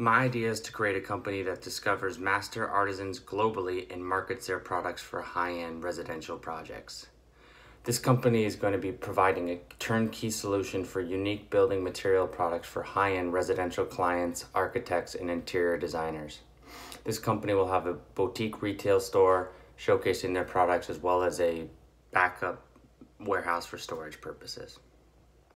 My idea is to create a company that discovers master artisans globally and markets their products for high-end residential projects. This company is going to be providing a turnkey solution for unique building material products for high-end residential clients, architects, and interior designers. This company will have a boutique retail store showcasing their products as well as a backup warehouse for storage purposes.